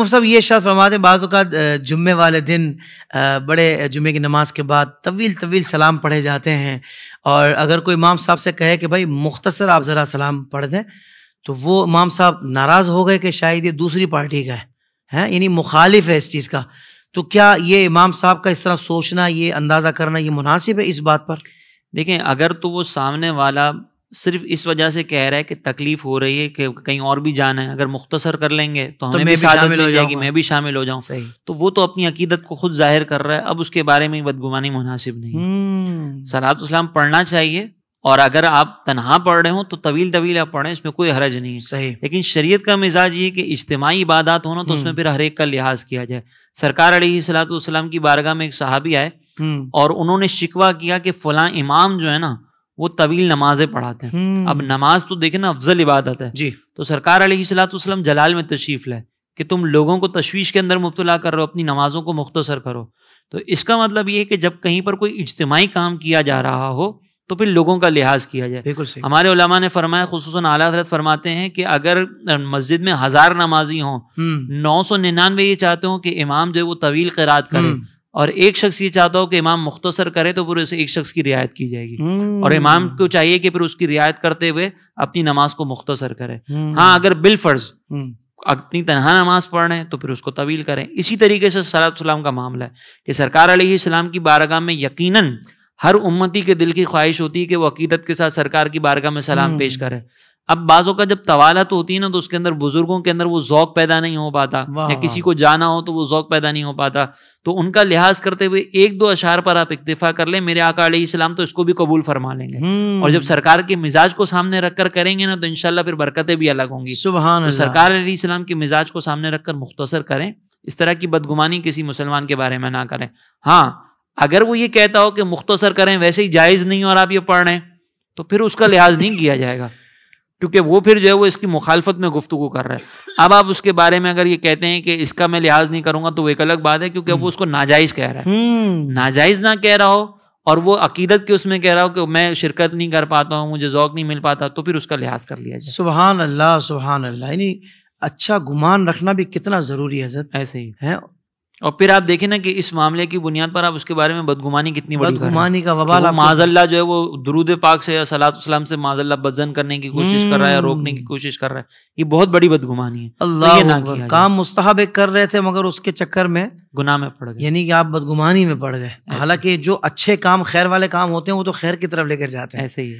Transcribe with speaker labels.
Speaker 1: मुफ साहब ये शायद फरमाते बाज़ात जुम्मे वाले दिन बड़े जुम्मे की नमाज के बाद तवील तवील सलाम पढ़े जाते हैं और अगर कोई इमाम साहब से कहे कि भाई मुख्तसर आप ज़रा सलाम पढ़ दें तो वो इमाम साहब नाराज़ हो गए कि शायद ये दूसरी पार्टी का है हैं यानी मुखालिफ है इस चीज़ का तो क्या ये इमाम साहब का इस तरह सोचना ये अंदाज़ा करना ये मुनासिब है इस बात पर
Speaker 2: देखें अगर तो वो सामने वाला सिर्फ इस वजह से कह रहा है कि तकलीफ हो रही है कि कहीं और भी जाना है अगर मुख्तसर कर लेंगे तो, तो हमें तो भी शामिल हो जाएगी मैं भी शामिल हो जाऊँ तो वो तो अपनी अकीदत को खुद जाहिर कर रहा है अब उसके बारे में बदगुमानी मुनासिब नहीं हम्म। सलात इस्लाम पढ़ना चाहिए और अगर आप तनहा पढ़ रहे हो तो तवील तवील आप पढ़ें इसमें कोई हरज नहीं है सही लेकिन शरीयत का मिजाज ये कि इज्तमाही इबादत होना तो उसमें हम्म। फिर हर एक का लिहाज किया जाए सरकार अली सलाम की बारगाह में एक सहाबी आए हम्म। और उन्होंने शिकवा किया कि फलां इमाम जो है ना वो तवील नमाजें पढ़ाते हैं हम्म। अब नमाज तो देखे ना अफजल इबादत है जी तो सरकार सलाम जलाल में तशरीफ लें कि तुम लोगों को तशवीश के अंदर मुबतला कर रहे हो अपनी नमाजों को मुख्तसर करो तो इसका मतलब ये है कि जब कहीं पर कोई इज्तमाही काम किया जा रहा हो तो फिर लोगों का लिहाज किया जाए बिल्कुल सही हमारे उलमा ने फरमाया खसूस आला हजरत फरमाते हैं कि अगर मस्जिद में हज़ार नमाजी हों हम्म। नौ सौ निन्यानवे ये चाहते हो कि इमाम जो है वो तवील करात करें हम्म। और एक शख्स ये चाहता हो कि इमाम मुख्तसर करे तो फिर उसे एक शख्स की रियायत की जाएगी और हम्म। इमाम को चाहिए कि फिर उसकी रियायत करते हुए अपनी नमाज को मुख्तसर करे हम्म। हाँ अगर बिलफर्ज हम्म। अपनी तनहा नमाज पढ़ रहे हैं तो फिर उसको तवील करें इसी तरीके से सलाम का मामला है कि सरकार आलाम की बारगाह में यकीनन हर उम्मती के दिल की ख्वाहिश होती है कि वो अकीदत के साथ सरकार की बारगाह में सलाम पेश करे अब बाज़ों का जब तवालत होती है ना तो उसके अंदर बुज़ुर्गों के अंदर वो जौक पैदा नहीं हो पाता या किसी को जाना हो तो वो जौक पैदा नहीं हो पाता तो उनका लिहाज करते हुए एक दो अशार पर आप इतफा कर लें मेरे आका इस्लाम तो इसको भी कबूल फरमा लेंगे
Speaker 1: हम्म। और जब
Speaker 2: सरकार के मिजाज को सामने रखकर करेंगे ना तो इनशाला फिर बरकतें भी अलग होंगी सुबह तो सरकार सलाम के मिजाज को सामने रखकर मुख्तसर करें इस तरह की बदगुमानी किसी मुसलमान के बारे में ना करें हाँ अगर वो ये कहता हो कि मुख्तसर करें वैसे ही जायज़ नहीं और आप ये पढ़ रहे हैं तो फिर उसका लिहाज नहीं किया जाएगा क्योंकि वो फिर जो है वो इसकी मुखालफत में गुफ्तु कर रहा है अब आप उसके बारे में अगर ये कहते हैं कि इसका मैं लिहाज नहीं करूंगा तो वो एक अलग बात है क्योंकि वो उसको नाजायज कह रहा है हम्म। नाजायज ना कह रहा हो और वो अकीदत के उसमें कह रहा हो कि मैं शिरकत नहीं कर पाता हूँ मुझे जौक नहीं मिल पाता तो फिर उसका
Speaker 1: लिहाज कर लिया जाए सुबहान अल्लाह सुबहान अल्लाह यानी अच्छा गुमान रखना भी कितना ज़रूरी है ऐसे ही है
Speaker 2: और फिर आप देखें ना कि इस मामले की बुनियाद पर आप उसके बारे में बदगुमानी कितनी बड़ी बदगुमानी का वबाल माजल्ला जो है वो दरूद पाक से या सलाम से माजल्ला बदजन करने की कोशिश कर रहा है या हम्म। रोकने की कोशिश कर रहा है ये बहुत बड़ी बदगुमानी है तो अल्लाह ना किया
Speaker 1: काम मुस्ताहब कर रहे थे मगर उसके चक्कर में गुनाह में पड़ गए यानी कि आप बदगुमानी में पड़ गए हालांकि जो अच्छे काम खैर वाले काम होते हैं वो तो खैर की तरफ लेकर जाते हैं ऐसे ही